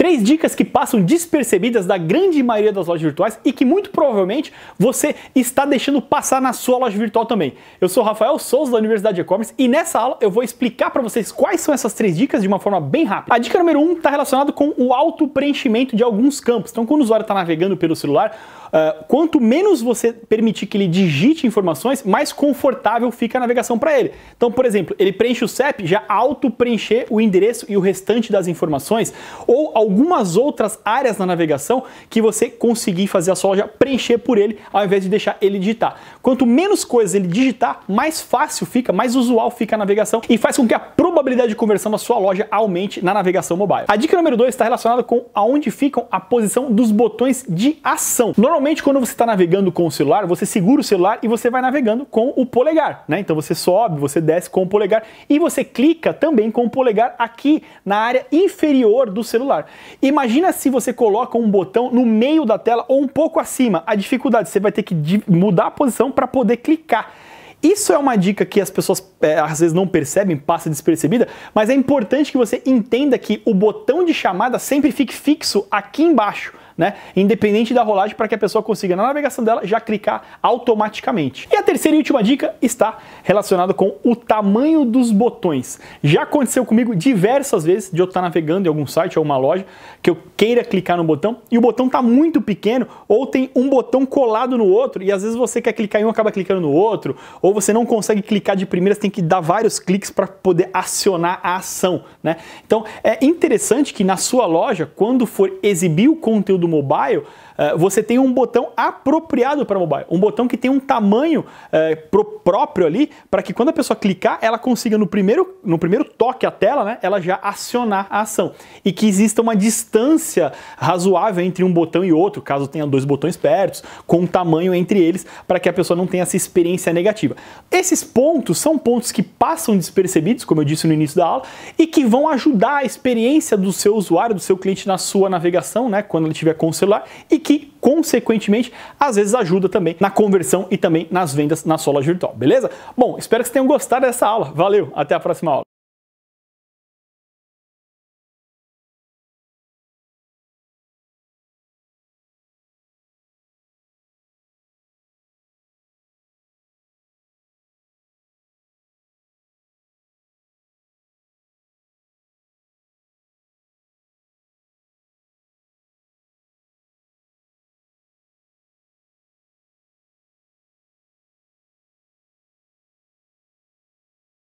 Três dicas que passam despercebidas da grande maioria das lojas virtuais e que muito provavelmente você está deixando passar na sua loja virtual também. Eu sou Rafael Souza da Universidade E-commerce e nessa aula eu vou explicar para vocês quais são essas três dicas de uma forma bem rápida. A dica número um está relacionada com o auto preenchimento de alguns campos. Então, quando o usuário está navegando pelo celular, Uh, quanto menos você permitir que ele digite informações, mais confortável fica a navegação para ele. Então, por exemplo, ele preenche o CEP, já auto-preencher o endereço e o restante das informações, ou algumas outras áreas na navegação que você conseguir fazer a sua loja preencher por ele ao invés de deixar ele digitar. Quanto menos coisas ele digitar, mais fácil fica, mais usual fica a navegação e faz com que a probabilidade de conversão da sua loja aumente na navegação mobile. A dica número 2 está relacionada com aonde ficam a posição dos botões de ação. Normalmente quando você está navegando com o celular, você segura o celular e você vai navegando com o polegar, né? Então você sobe, você desce com o polegar e você clica também com o polegar aqui na área inferior do celular. Imagina se você coloca um botão no meio da tela ou um pouco acima. A dificuldade, você vai ter que mudar a posição para poder clicar. Isso é uma dica que as pessoas é, às vezes não percebem, passa despercebida, mas é importante que você entenda que o botão de chamada sempre fique fixo aqui embaixo né? Independente da rolagem, para que a pessoa consiga, na navegação dela, já clicar automaticamente. E a terceira e última dica está relacionada com o tamanho dos botões. Já aconteceu comigo diversas vezes de eu estar tá navegando em algum site ou uma loja que eu queira clicar no botão e o botão está muito pequeno ou tem um botão colado no outro e às vezes você quer clicar em um acaba clicando no outro ou você não consegue clicar de primeira, você tem que dar vários cliques para poder acionar a ação, né? Então é interessante que na sua loja, quando for exibir o conteúdo mobile, eh, você tem um botão apropriado para mobile, um botão que tem um tamanho eh, próprio ali, para que quando a pessoa clicar, ela consiga no primeiro, no primeiro toque à tela, né, ela já acionar a ação. E que exista uma distância razoável entre um botão e outro, caso tenha dois botões perto, com um tamanho entre eles, para que a pessoa não tenha essa experiência negativa. Esses pontos são pontos que passam despercebidos, como eu disse no início da aula, e que vão ajudar a experiência do seu usuário, do seu cliente na sua navegação, né, quando ele estiver com o celular e que, consequentemente, às vezes ajuda também na conversão e também nas vendas na sua loja virtual, beleza? Bom, espero que vocês tenham gostado dessa aula. Valeu, até a próxima aula.